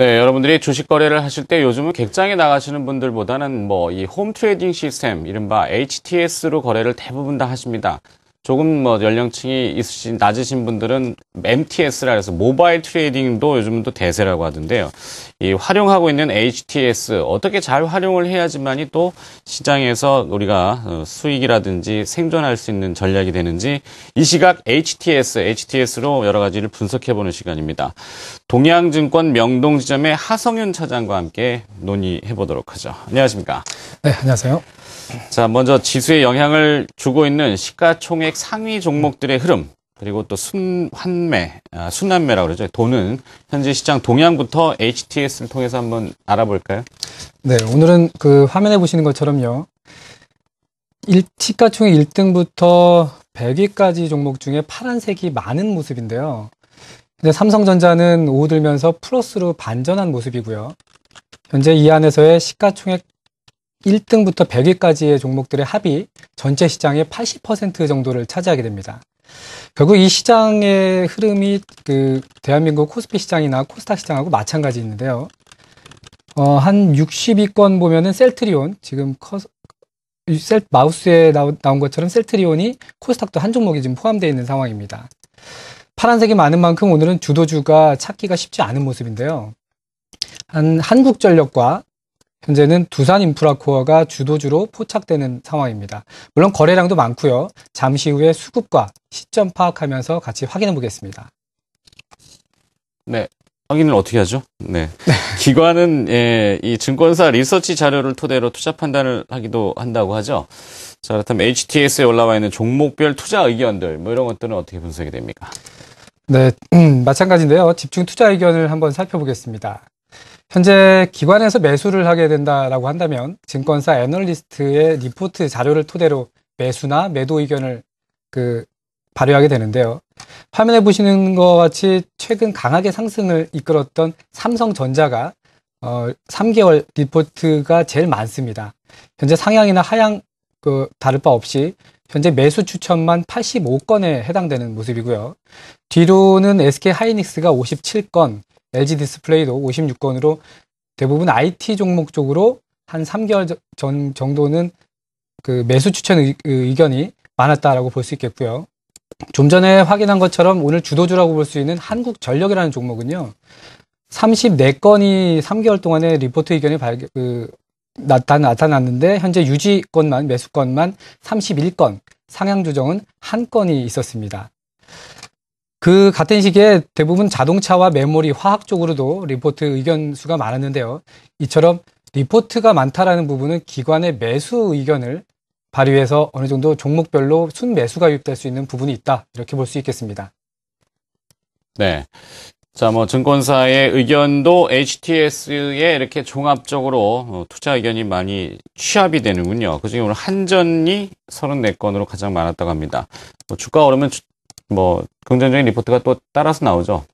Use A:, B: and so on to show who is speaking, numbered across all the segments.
A: 네, 여러분들이 주식 거래를 하실 때 요즘은 객장에 나가시는 분들보다는 뭐 이 홈 트레이딩 시스템, 이른바 HTS로 거래를 대부분 다 하십니다. 조금 뭐 연령층이 있으신 낮으신 분들은 MTS라 해서 모바일 트레이딩도 요즘은 또 대세라고 하던데요. 이 활용하고 있는 HTS 어떻게 잘 활용을 해야지만이 또 시장에서 우리가 어, 수익이라든지 생존할 수 있는 전략이 되는지 이 시각 HTS, HTS로 여러 가지를 분석해 보는 시간입니다. 동양증권 명동지점의 하성윤 차장과 함께 논의해 보도록 하죠. 안녕하십니까? 네, 안녕하세요. 자, 먼저 지수에 영향을 주고 있는 시가총액 상위 종목들의 흐름, 그리고 또 순환매, 아, 순환매라고 그러죠. 돈은 현재 시장 동향부터 HTS를 통해서 한번 알아볼까요?
B: 네, 오늘은 그 화면에 보시는 것처럼요. 1, 시가총액 1등부터 100위까지 종목 중에 파란색이 많은 모습인데요. 근데 삼성전자는 오 들면서 플러스로 반전한 모습이고요. 현재 이 안에서의 시가총액 1등부터 100위까지의 종목들의 합이 전체 시장의 80% 정도를 차지하게 됩니다. 결국 이 시장의 흐름이 그 대한민국 코스피 시장이나 코스닥 시장하고 마찬가지인데요. 어, 한 60위권 보면은 셀트리온 지금 셀, 마우스에 나온 것처럼 셀트리온이 코스닥도 한 종목이 지금 포함되어 있는 상황입니다. 파란색이 많은 만큼 오늘은 주도주가 찾기가 쉽지 않은 모습인데요. 한 한국전력과 현재는 두산인프라코어가 주도주로 포착되는 상황입니다. 물론 거래량도 많고요. 잠시 후에 수급과 시점 파악하면서 같이 확인해 보겠습니다.
A: 네. 확인을 어떻게 하죠? 네. 기관은 예, 이 증권사 리서치 자료를 토대로 투자 판단을 하기도 한다고 하죠. 자, 그렇다면 HTS에 올라와 있는 종목별 투자 의견들 뭐 이런 것들은 어떻게 분석이 됩니까?
B: 네, 음, 마찬가지인데요. 집중 투자 의견을 한번 살펴보겠습니다. 현재 기관에서 매수를 하게 된다라고 한다면 증권사 애널리스트의 리포트 자료를 토대로 매수나 매도 의견을 그 발휘하게 되는데요. 화면에 보시는 것 같이 최근 강하게 상승을 이끌었던 삼성전자가 어, 3개월 리포트가 제일 많습니다. 현재 상향이나 하향 그 다를 바 없이 현재 매수 추천만 85건에 해당되는 모습이고요. 뒤로는 SK 하이닉스가 57건, LG 디스플레이도 56건으로 대부분 IT 종목 쪽으로 한 3개월 전 정도는 그 매수 추천 의견이 많았다라고 볼 수 있겠고요. 좀 전에 확인한 것처럼 오늘 주도주라고 볼 수 있는 한국전력이라는 종목은요. 34건이 3개월 동안에 리포트 의견이 발, 그, 나타, 나타났는데 현재 유지권만매수권만 31건, 상향 조정은 한 건이 있었습니다. 그 같은 시기에 대부분 자동차와 메모리 화학 쪽으로도 리포트 의견 수가 많았는데요. 이처럼 리포트가 많다라는 부분은 기관의 매수 의견을 발휘해서 어느 정도 종목별로 순매수가 유입될 수 있는 부분이 있다 이렇게 볼 수 있겠습니다.
A: 네. 자, 뭐 증권사의 의견도 HTS에 이렇게 종합적으로 어, 투자 의견이 많이 취합이 되는군요. 그중에 오늘 한전이 34건으로 가장 많았다고 합니다. 뭐 주가 오르면 주, 뭐 긍정적인 리포트가 또 따라서 나오죠.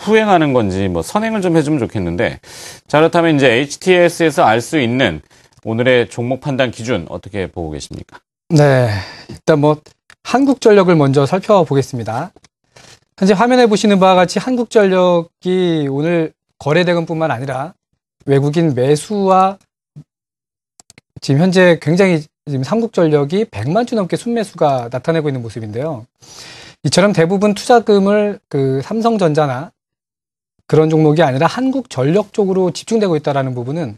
A: 후행하는 건지 뭐 선행을 좀 해주면 좋겠는데 자 그렇다면 이제 HTS에서 알 수 있는 오늘의 종목 판단 기준 어떻게 보고 계십니까?
B: 네, 일단 뭐 한국전력을 먼저 살펴보겠습니다. 현재 화면에 보시는 바와 같이 한국전력이 오늘 거래대금뿐만 아니라 외국인 매수와 지금 현재 굉장히 지금 삼국전력이 100만 주 넘게 순매수가 나타내고 있는 모습인데요. 이처럼 대부분 투자금을 그 삼성전자나 그런 종목이 아니라 한국전력 쪽으로 집중되고 있다는 부분은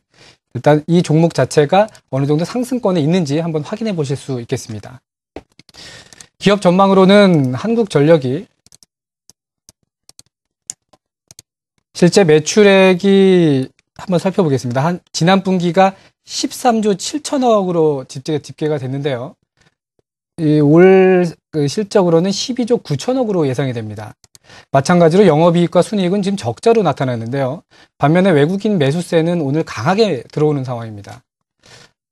B: 일단 이 종목 자체가 어느 정도 상승권에 있는지 한번 확인해 보실 수 있겠습니다. 기업 전망으로는 한국전력이 실제 매출액이 한번 살펴보겠습니다. 한 지난 분기가 13조 7천억으로 집계, 집계가 됐는데요. 올그 실적으로는 12조 9천억으로 예상이 됩니다. 마찬가지로 영업이익과 순이익은 지금 적자로 나타났는데요. 반면에 외국인 매수세는 오늘 강하게 들어오는 상황입니다.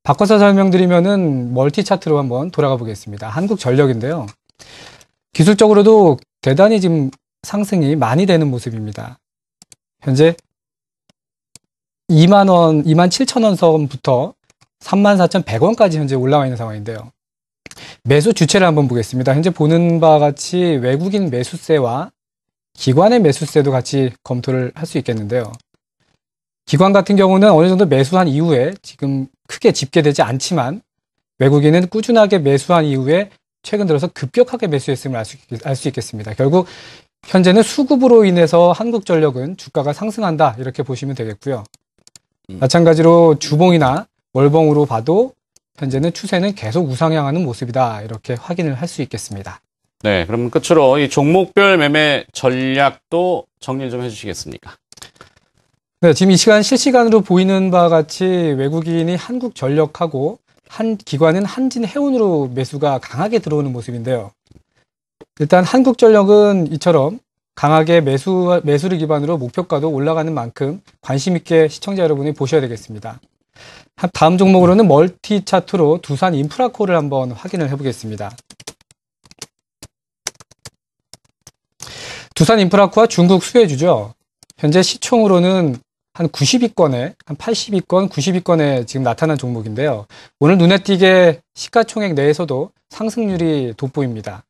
B: 바꿔서 설명드리면은 멀티 차트로 한번 돌아가 보겠습니다. 한국 전력인데요. 기술적으로도 대단히 지금 상승이 많이 되는 모습입니다. 현재 2만 원, 2만 7천 원 선부터 3만 4,100원까지 현재 올라와 있는 상황인데요. 매수 주체를 한번 보겠습니다. 현재 보는 바와 같이 외국인 매수세와 기관의 매수세도 같이 검토를 할 수 있겠는데요. 기관 같은 경우는 어느 정도 매수한 이후에 지금 크게 집계되지 않지만 외국인은 꾸준하게 매수한 이후에 최근 들어서 급격하게 매수했음을 알 수 있겠습니다. 결국 현재는 수급으로 인해서 한국전력은 주가가 상승한다 이렇게 보시면 되겠고요. 음. 마찬가지로 주봉이나 월봉으로 봐도 현재는 추세는 계속 우상향하는 모습이다 이렇게 확인을 할 수 있겠습니다.
A: 네, 그럼 끝으로 이 종목별 매매 전략도 정리 좀 해주시겠습니까?
B: 네, 지금 이 시간 실시간으로 보이는 바와 같이 외국인이 한국 전력하고 한 기관은 한진 해운으로 매수가 강하게 들어오는 모습인데요. 일단 한국전력은 이처럼 강하게 매수, 매수를 기반으로 목표가도 올라가는 만큼 관심 있게 시청자 여러분이 보셔야 되겠습니다. 다음 종목으로는 멀티 차트로 두산 인프라코를 한번 확인을 해보겠습니다. 두산 인프라코와 중국 수혜주죠. 현재 시총으로는 한 90위권에, 한 80위권, 90위권에 지금 나타난 종목인데요. 오늘 눈에 띄게 시가총액 내에서도 상승률이 돋보입니다.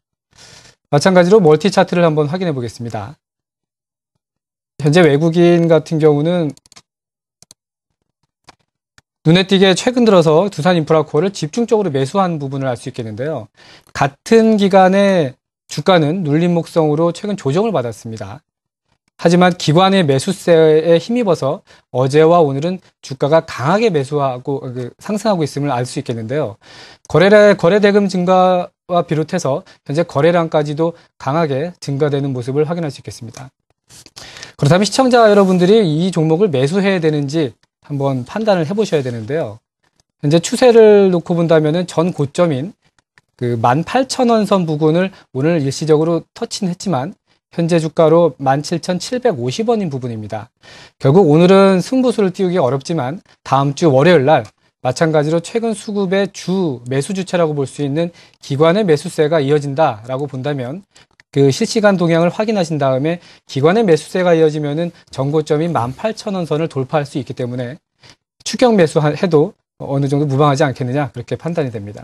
B: 마찬가지로 멀티 차트를 한번 확인해 보겠습니다. 현재 외국인 같은 경우는 눈에 띄게 최근 들어서 두산 인프라코어를 집중적으로 매수한 부분을 알 수 있겠는데요. 같은 기간에 주가는 눌림목성으로 최근 조정을 받았습니다. 하지만 기관의 매수세에 힘입어서 어제와 오늘은 주가가 강하게 매수하고 그, 상승하고 있음을 알 수 있겠는데요. 거래 대금 증가 와 비롯해서 현재 거래량까지도 강하게 증가되는 모습을 확인할 수 있겠습니다. 그렇다면 시청자 여러분들이 이 종목을 매수해야 되는지 한번 판단을 해보셔야 되는데요. 현재 추세를 놓고 본다면 전 고점인 그 18,000원 선 부근을 오늘 일시적으로 터치는 했지만 현재 주가로 17,750원인 부분입니다. 결국 오늘은 승부수를 띄우기 어렵지만 다음 주 월요일 날 마찬가지로 최근 수급의 주 매수 주체라고 볼 수 있는 기관의 매수세가 이어진다라고 본다면 그 실시간 동향을 확인하신 다음에 기관의 매수세가 이어지면은 전고점인 18,000원 선을 돌파할 수 있기 때문에 추격 매수해도 어느 정도 무방하지 않겠느냐 그렇게 판단이 됩니다.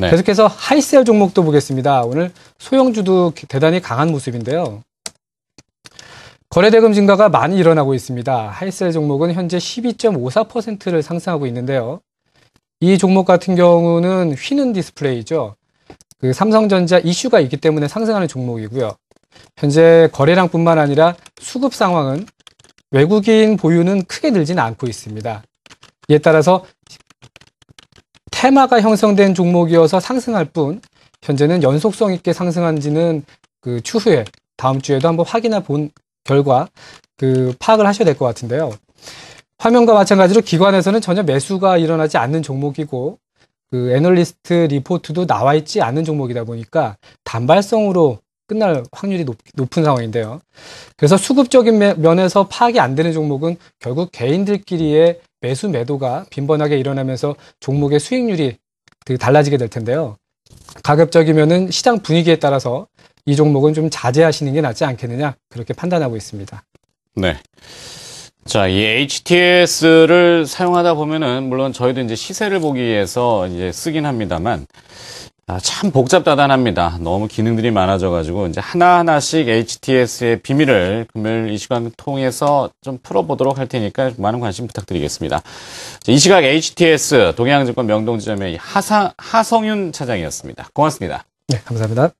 B: 네. 계속해서 하이셀 종목도 보겠습니다. 오늘 소형주도 대단히 강한 모습인데요. 거래대금 증가가 많이 일어나고 있습니다. 하이셀 종목은 현재 12.54%를 상승하고 있는데요. 이 종목 같은 경우는 휘는 디스플레이죠. 그 삼성전자 이슈가 있기 때문에 상승하는 종목이고요. 현재 거래량뿐만 아니라 수급 상황은 외국인 보유는 크게 늘지는 않고 있습니다. 이에 따라서 테마가 형성된 종목이어서 상승할 뿐 현재는 연속성 있게 상승한지는 그 추후에 다음 주에도 한번 확인해 본 결과 그 파악을 하셔야 될 것 같은데요. 화면과 마찬가지로 기관에서는 전혀 매수가 일어나지 않는 종목이고 그 애널리스트 리포트도 나와 있지 않는 종목이다 보니까 단발성으로 끝날 확률이 높, 은 상황인데요. 그래서 수급적인 면에서 파악이 안 되는 종목은 결국 개인들끼리의 매수 매도가 빈번하게 일어나면서 종목의 수익률이 그 달라지게 될 텐데요. 가급적이면은 시장 분위기에 따라서 이 종목은 좀 자제하시는 게 낫지 않겠느냐 그렇게 판단하고 있습니다.
A: 네. 자, 이 HTS를 사용하다 보면은 물론 저희도 이제 시세를 보기 위해서 이제 쓰긴 합니다만 아, 참 복잡다단합니다. 너무 기능들이 많아져가지고 이제 하나하나씩 HTS의 비밀을 금요일 이 시간 통해서 좀 풀어보도록 할 테니까 많은 관심 부탁드리겠습니다. 자, 이 시각 HTS 동양증권 명동지점의 하사, 하성윤 차장이었습니다. 고맙습니다.
B: 네, 감사합니다.